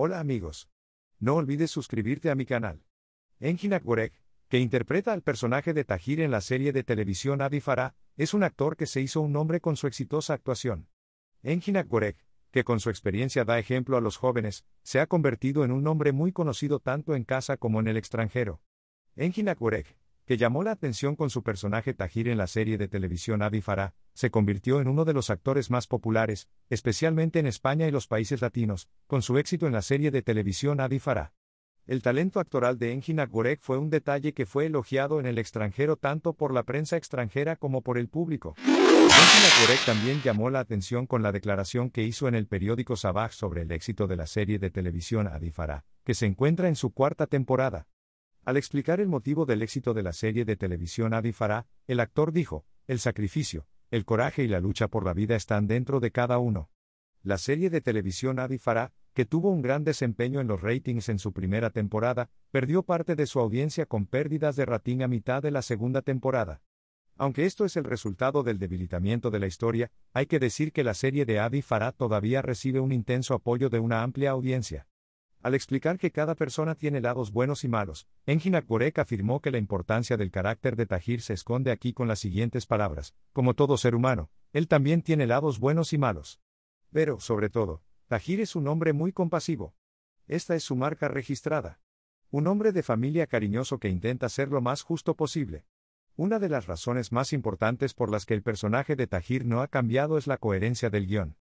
Hola amigos. No olvides suscribirte a mi canal. Engin Gorek, que interpreta al personaje de Tajir en la serie de televisión Farah, es un actor que se hizo un nombre con su exitosa actuación. Engin Gorek, que con su experiencia da ejemplo a los jóvenes, se ha convertido en un nombre muy conocido tanto en casa como en el extranjero. Engin que llamó la atención con su personaje Tajir en la serie de televisión Adifara, se convirtió en uno de los actores más populares, especialmente en España y los países latinos, con su éxito en la serie de televisión Adifara. El talento actoral de Engin Gurek fue un detalle que fue elogiado en el extranjero tanto por la prensa extranjera como por el público. Engin Gorek también llamó la atención con la declaración que hizo en el periódico Sabah sobre el éxito de la serie de televisión Adifara, que se encuentra en su cuarta temporada. Al explicar el motivo del éxito de la serie de televisión Adi Farah, el actor dijo, el sacrificio, el coraje y la lucha por la vida están dentro de cada uno. La serie de televisión Adi Farah, que tuvo un gran desempeño en los ratings en su primera temporada, perdió parte de su audiencia con pérdidas de rating a mitad de la segunda temporada. Aunque esto es el resultado del debilitamiento de la historia, hay que decir que la serie de Adi Farah todavía recibe un intenso apoyo de una amplia audiencia. Al explicar que cada persona tiene lados buenos y malos, Engin afirmó que la importancia del carácter de Tajir se esconde aquí con las siguientes palabras: Como todo ser humano, él también tiene lados buenos y malos. Pero, sobre todo, Tajir es un hombre muy compasivo. Esta es su marca registrada. Un hombre de familia cariñoso que intenta ser lo más justo posible. Una de las razones más importantes por las que el personaje de Tajir no ha cambiado es la coherencia del guión.